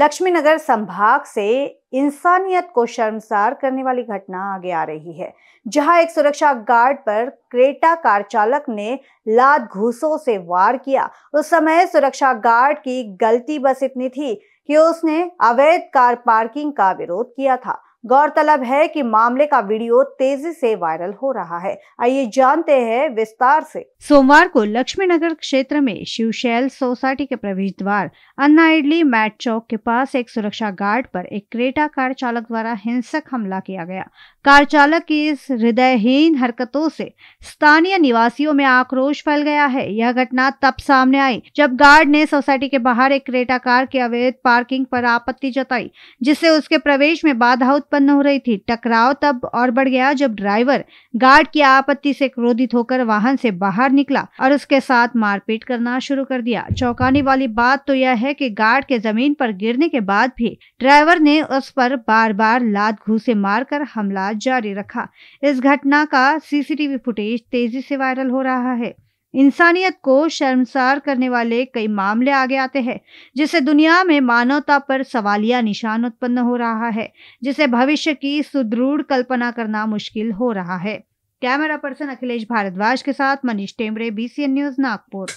लक्ष्मीनगर संभाग से इंसानियत को शर्मसार करने वाली घटना आगे आ रही है जहां एक सुरक्षा गार्ड पर क्रेटा कार चालक ने लात घूसों से वार किया उस समय सुरक्षा गार्ड की गलती बस इतनी थी कि उसने अवैध कार पार्किंग का विरोध किया था गौरतलब है कि मामले का वीडियो तेजी से वायरल हो रहा है आइए जानते हैं विस्तार से सोमवार को लक्ष्मी नगर क्षेत्र में शिवशैल सोसाइटी के प्रवेश द्वार अन्ना इडली मैट चौक के पास एक सुरक्षा गार्ड पर एक क्रेटा कार चालक द्वारा हिंसक हमला किया गया कार चालक की इस हृदयहीन हरकतों से स्थानीय निवासियों में आक्रोश फैल गया है यह घटना तब सामने आई जब गार्ड ने सोसाइटी के बाहर एक क्रेटा कार के अवैध पार्किंग पर आपत्ति जताई जिससे उसके प्रवेश में बाधा उत्पन्न हो रही थी टकराव तब और बढ़ गया जब ड्राइवर गार्ड की आपत्ति से क्रोधित होकर वाहन से बाहर निकला और उसके साथ मारपीट करना शुरू कर दिया चौंकाने वाली बात तो यह है कि गार्ड के जमीन पर गिरने के बाद भी ड्राइवर ने उस पर बार बार लात घूसे मारकर हमला जारी रखा इस घटना का सीसीटीवी फुटेज तेजी से वायरल हो रहा है इंसानियत को शर्मसार करने वाले कई मामले आगे आते हैं जिससे दुनिया में मानवता पर सवालिया निशान उत्पन्न हो रहा है जिसे भविष्य की सुदृढ़ कल्पना करना मुश्किल हो रहा है कैमरा पर्सन अखिलेश भारद्वाज के साथ मनीष टेमरे बीसीएन न्यूज नागपुर